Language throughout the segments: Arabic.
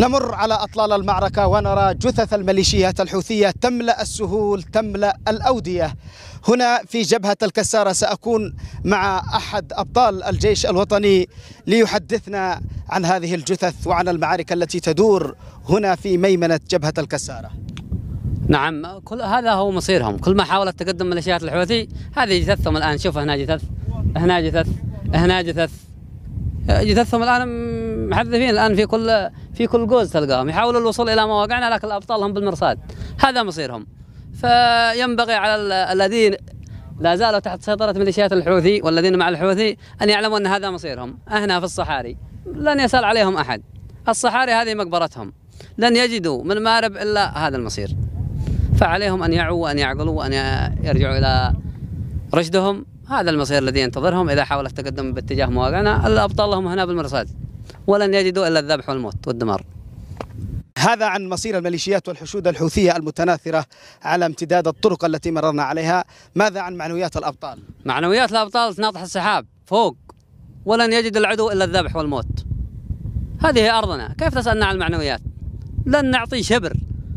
نمر على أطلال المعركة ونرى جثث الميليشيات الحوثية تملأ السهول تملأ الأودية هنا في جبهة الكسارة سأكون مع أحد أبطال الجيش الوطني ليحدثنا عن هذه الجثث وعن المعارك التي تدور هنا في ميمنة جبهة الكسارة نعم كل هذا هو مصيرهم كل ما حاولت تقدم ميليشيات الحوثي هذه جثثهم الآن شوف هنا جثث هنا جثث هنا جثث جثثهم الان محذفين الان في كل في كل جوز تلقاهم يحاولوا الوصول الى مواقعنا لكن الابطال هم بالمرصاد هذا مصيرهم فينبغي على الذين لا زالوا تحت سيطرة ميليشيات الحوثي والذين مع الحوثي أن يعلموا أن هذا مصيرهم هنا في الصحاري لن يسأل عليهم أحد الصحاري هذه مقبرتهم لن يجدوا من مارب إلا هذا المصير فعليهم أن يعوا وأن يعقلوا وأن يرجعوا إلى رشدهم هذا المصير الذي ينتظرهم إذا حاولوا التقدم باتجاه مواقعنا الأبطال لهم هنا بالمرصاد ولن يجدوا إلا الذبح والموت والدمار هذا عن مصير الميليشيات والحشود الحوثية المتناثرة على امتداد الطرق التي مررنا عليها ماذا عن معنويات الأبطال؟ معنويات الأبطال تناطح السحاب فوق ولن يجد العدو إلا الذبح والموت هذه أرضنا كيف تسألنا عن المعنويات؟ لن نعطي شبر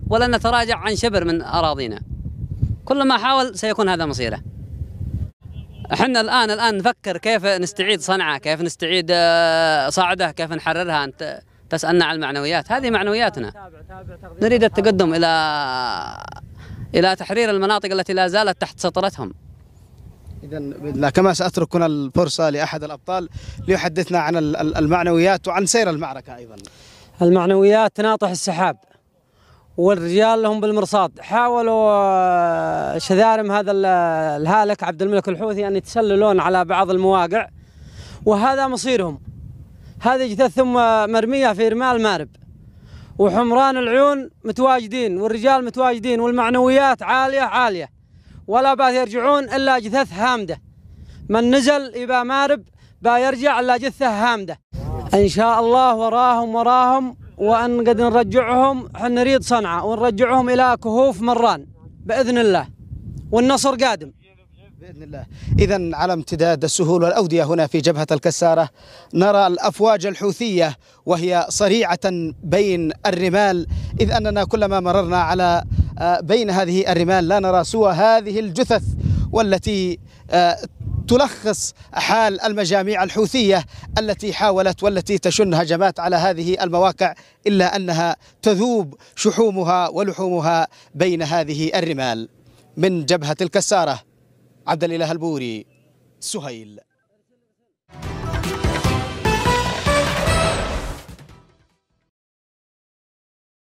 ولن نتراجع عن شبر من أراضينا كلما حاول سيكون هذا مصيره احنا الان الان نفكر كيف نستعيد صنعاء، كيف نستعيد آه، صعده، كيف نحررها انت تسالنا عن المعنويات، هذه معنوياتنا. نريد التقدم الى الى تحرير المناطق التي لا زالت تحت سيطرتهم. إذا بإذن الله كما سأترك هنا الفرصة لأحد الأبطال ليحدثنا عن المعنويات وعن سير المعركة أيضا المعنويات تناطح السحاب والرجال لهم بالمرصاد حاولوا آه، شذارم هذا الهالك عبد الملك الحوثي أن يتسللون على بعض المواقع وهذا مصيرهم هذه جثثهم مرمية في رمال مارب وحمران العيون متواجدين والرجال متواجدين والمعنويات عالية عالية ولا باث يرجعون إلا جثث هامدة من نزل يبا مارب با يرجع إلا جثة هامدة إن شاء الله وراهم وراهم وان قد نرجعهم حنا نريد صنعاء ونرجعهم الى كهوف مران باذن الله والنصر قادم باذن الله اذا على امتداد السهول والاوديه هنا في جبهه الكساره نرى الافواج الحوثيه وهي صريعه بين الرمال اذ اننا كلما مررنا على آه، بين هذه الرمال لا نرى سوى هذه الجثث والتي آه، تلخص حال المجاميع الحوثية التي حاولت والتي تشن هجمات على هذه المواقع إلا أنها تذوب شحومها ولحومها بين هذه الرمال من جبهة الكسارة عبد الإله البوري سهيل